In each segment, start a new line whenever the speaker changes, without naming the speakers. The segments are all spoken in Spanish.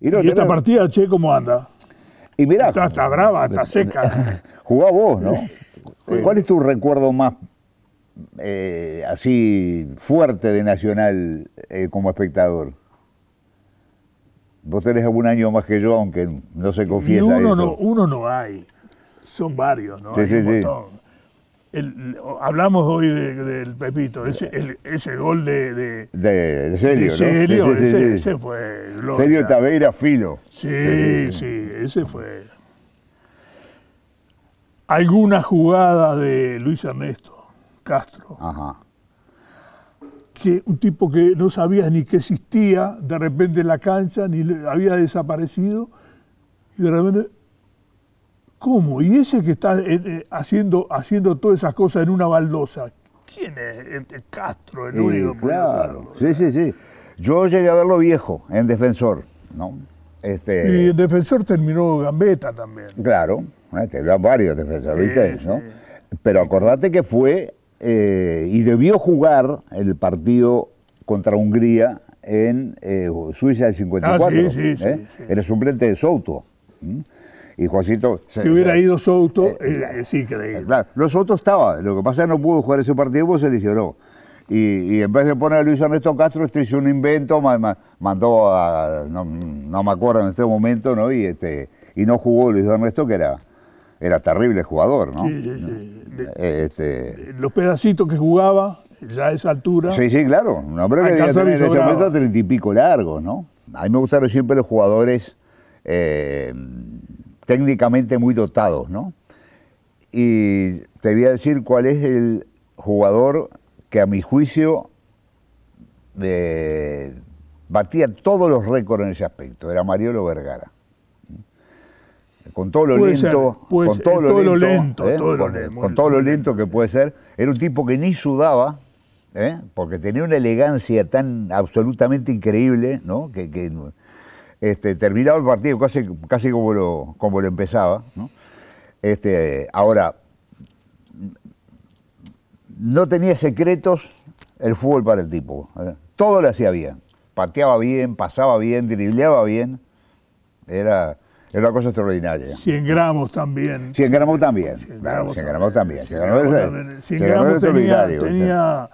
Y, esta partida, che, ¿cómo anda? Y mirá, está, brava, está seca.
Jugá vos, ¿no? ¿Cuál es tu recuerdo más eh, así fuerte de Nacional eh, como espectador? Vos tenés algún año más que yo, aunque no se confiesa eso.
uno no hay, son varios, ¿no? Sí, sí, sí hablamos hoy del Pepito, ese, gol de,
de, Celio, ese, fue Celio Taveira Filo. Sí,
sí, ese fue. Alguna jugada de Luis Ernesto Castro. Que un tipo que no sabías ni que existía, de repente en la cancha, ni había desaparecido, y de repente ¿Cómo? ¿Y ese que está eh, eh, haciendo, haciendo todas esas cosas en una baldosa? ¿Quién es? El Castro,
el único. claro, sí, sí, sí. Yo llegué a verlo viejo, en Defensor, ¿no? Este, y en
Defensor terminó gambeta también.
Claro, este, varios defensores, ¿viste? Pero acordate que fue y debió jugar el partido contra Hungría en Suiza del 54. Ah, sí, sí. Era suplente de Souto y Juancito... Si hubiera
ido Souto, eh, eh, es increíble. Eh, claro, Souto estaba, lo que pasa es que no
pudo jugar ese partido porque se lesionó. Y, en vez de poner a Luis Ernesto Castro, este hizo un invento, mandó a... No, me acuerdo en este momento, ¿no? Y, este, y no jugó Luis Ernesto, que era, era terrible jugador, ¿no? Sí, sí, Este,
los pedacitos que jugaba, ya a esa altura... Sí,
sí, claro. Un hombre que y pico largos, ¿no? A mí me gustaron siempre los jugadores... Eh, técnicamente muy dotados, ¿no? Y te voy a decir cuál es el jugador que a mi juicio eh, batía todos los récords en ese aspecto, era Mariolo Vergara. Con todo lo lento, con todo, lo lento, con, todo lo lento que puede ser, era un tipo que ni sudaba, ¿eh? porque tenía una elegancia tan absolutamente increíble, ¿no? que este, terminaba el partido casi, como, lo, empezaba. Este, ahora, no tenía secretos el fútbol para el tipo. ¿eh? Todo lo hacía bien. Pateaba bien, pasaba bien, dribleaba bien. Era, una cosa extraordinaria. 100 gramos también. 100 gramos también. 100 gramos, también. 100 gramos, 100 Tenía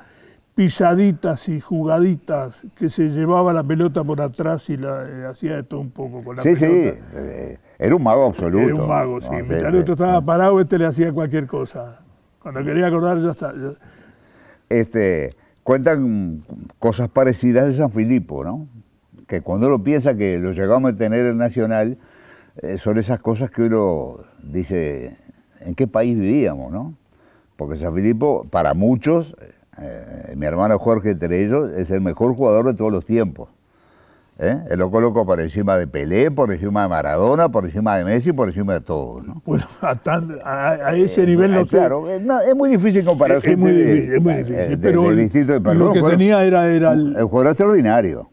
pisaditas y jugaditas que se llevaba la pelota por atrás y la eh, hacía de todo un poco con la pelota. Sí, sí,
eh, era un mago absoluto. Era un mago, sí. el
estaba parado, este le hacía cualquier cosa. Cuando quería acordar ya
Este, cuentan cosas parecidas de San Filipo, ¿no? Que cuando uno piensa que lo llegamos a tener en Nacional, eh, son esas cosas que uno dice, ¿en qué país vivíamos, no? Porque San Filipo, para muchos, eh, mi hermano Jorge, entre ellos, es el mejor jugador de todos los tiempos. ¿eh? Lo coloco por encima de Pelé, por encima de Maradona, por encima de Messi, por encima de todos.
Bueno, a, ese nivel eh, no Claro, es muy difícil comparar. Es, muy difícil, es el... jugador
extraordinario,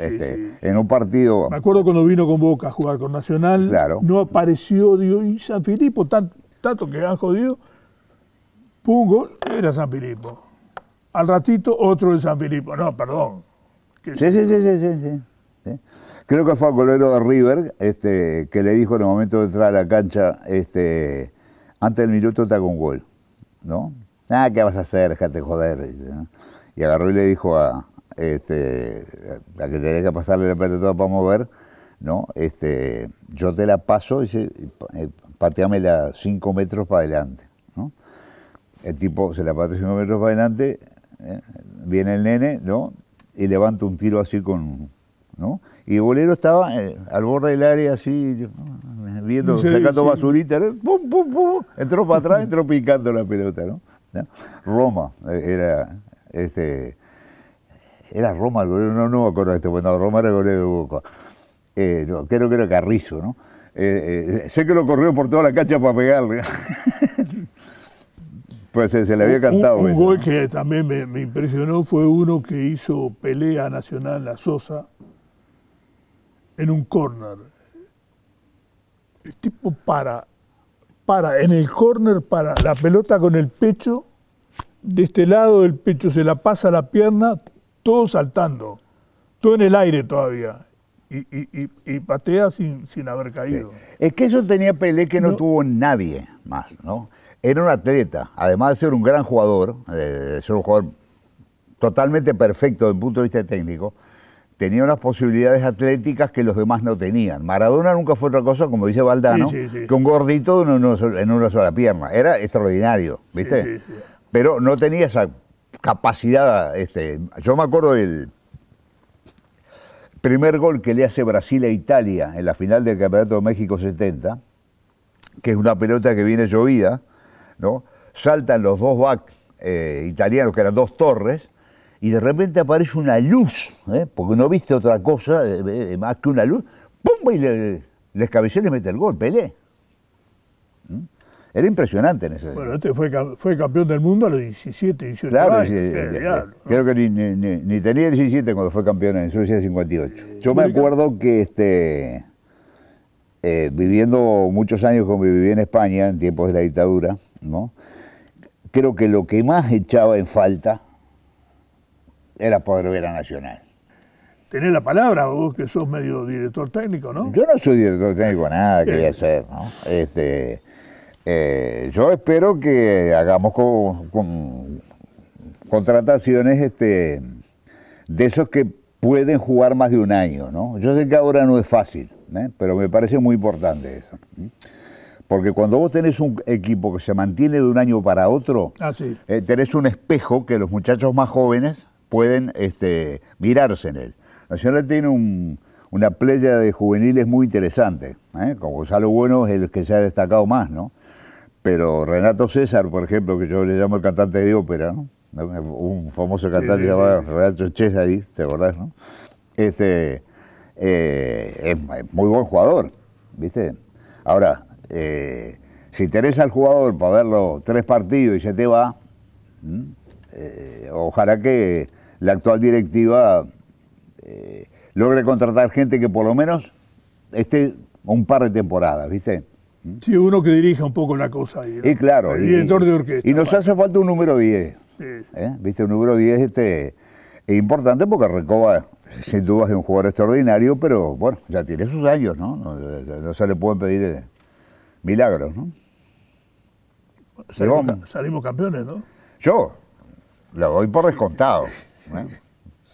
este, En un partido... Me
acuerdo cuando vino con Boca a jugar con Nacional, claro. no apareció, digo, y San Filipo, tanto, que han jodido, pum, era San Filippo al ratito otro de San Filipo. No, perdón. Sí, sí, sí,
sí, sí, Creo que fue a Colero River este, que le dijo en el momento de entrar a la cancha, este, antes del minuto está con gol, ¿no? Ah, ¿qué vas a hacer? Déjate joder. Y agarró y le dijo a, este, a que tenía que pasarle la pelota toda para mover, ¿no? Este, yo te la paso, y eh, pateame cinco metros para adelante. El tipo se la pateó cinco metros para adelante, ¿eh? viene el nene, ¿no? Y levanta un tiro así con... Y el bolero estaba eh, al borde del área así, viendo, sacando basurita, entró para atrás, entró picando la pelota, ¿no? Roma eh, era este era Roma el bolero, no, me acuerdo este, bueno, Roma era el bolero de Boca. creo que era Carrizo, ¿no? sé que lo corrió por toda la cancha para pegarle. Pues se, le había cantado. Un, pues,
gol que también me, impresionó fue uno que hizo pelea nacional la Sosa en un córner El tipo para, para, en el córner para la pelota con el pecho, de este lado del pecho se la pasa a la pierna, todo saltando, todo en el aire todavía. Y, patea sin, haber caído. Es que eso tenía
pelea que no tuvo nadie más, ¿no? Era un atleta, además de ser un gran jugador, eh, de ser un jugador totalmente perfecto desde el punto de vista técnico, tenía unas posibilidades atléticas que los demás no tenían. Maradona nunca fue otra cosa, como dice Valdano, que un gordito en una, sola pierna. Era extraordinario, ¿viste? Pero no tenía esa capacidad. Este, yo me acuerdo del primer gol que le hace Brasil a Italia en la final del Campeonato de México 70, que es una pelota que viene llovida, Saltan los dos backs eh, italianos, que eran dos torres, y de repente aparece una luz, ¿eh? porque no viste otra cosa eh, más que una luz, ¡pum! y le, les y le mete el gol, Pelé. ¿Mm? Era impresionante en ese momento.
Bueno, este fue, campeón del mundo a los 17, 18 años. claro,
creo que ni, tenía 17 cuando fue campeón en Suecia 58. Yo me acuerdo que este, viviendo muchos años como viví en España, en tiempos de la dictadura, ¿no? Creo que lo que más echaba en falta era poder ver a Nacional.
Tenés la palabra, vos que sos medio director técnico, ¿no?
Yo no soy director técnico, nada que eh. hacer, ¿no? Este, eh, yo espero que hagamos con, contrataciones este, de esos que pueden jugar más de un año, ¿no? Yo sé que ahora no es fácil, ¿eh? pero me parece muy importante eso. Porque cuando vos tenés un equipo que se mantiene de un año para otro, ah, eh, tenés un espejo que los muchachos más jóvenes pueden este, mirarse en él. Nacional tiene una playa de juveniles muy interesante. ¿eh? Como Gonzalo Bueno es el que se ha destacado más, ¿no? Pero Renato César, por ejemplo, que yo le llamo el cantante de ópera, Un famoso cantante llamado Renato César, ¿te acordás, Este, eh, es, es muy buen jugador, ¿viste? Ahora, eh, si interesa al jugador para verlo tres partidos y se te va, eh, ojalá que la actual directiva eh, logre contratar gente que por lo menos esté un par de temporadas, ¿viste?
Sí, uno que dirija un poco la cosa. Ahí, Y claro. director y,
nos hace falta un número 10. ¿Viste? Un número 10 este, es importante porque Recoba, sin duda, es un jugador extraordinario, pero bueno, ya tiene sus años, ¿no? no, se le puede pedir milagros, ¿no?
Salimos, campeones, ¿no?
Yo lo doy por descontado. ¿eh?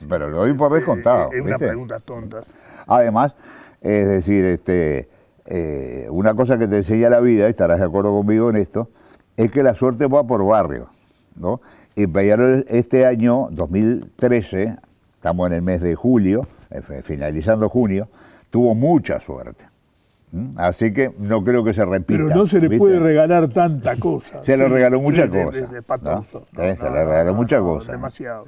Pero lo doy por descontado. Es una pregunta tonta. Además, es decir, este, eh, una cosa que te enseña la vida, estarás de acuerdo conmigo en esto, es que la suerte va por barrio. ¿no? Y Peñarol este año, 2013, estamos en el mes de julio, eh, finalizando junio, tuvo mucha suerte. ¿Mm? Así que no creo que se repita. Pero no se le puede
regalar tanta cosa. se le regaló muchas cosas
se le regaló muchas cosas Demasiado.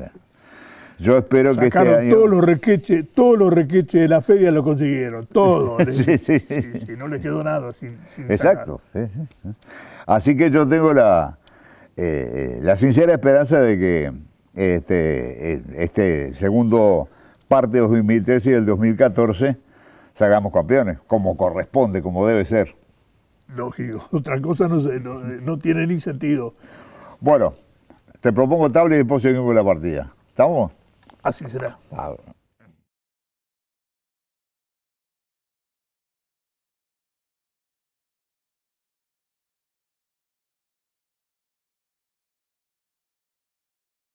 Yo espero que este todos los
requeches, todos los requeches de la feria lo consiguieron, todos. sí, no le quedó nada Exacto.
Así que yo tengo la, eh, eh, la sincera esperanza de que este, eh, este segundo parte de 2013 y el 2014 Sagamos campeones, como corresponde, como debe ser.
Lógico, otra cosa no, tiene ni sentido. Bueno,
te propongo tabla y después seguimos con la partida. ¿Estamos?
Así será. Ah,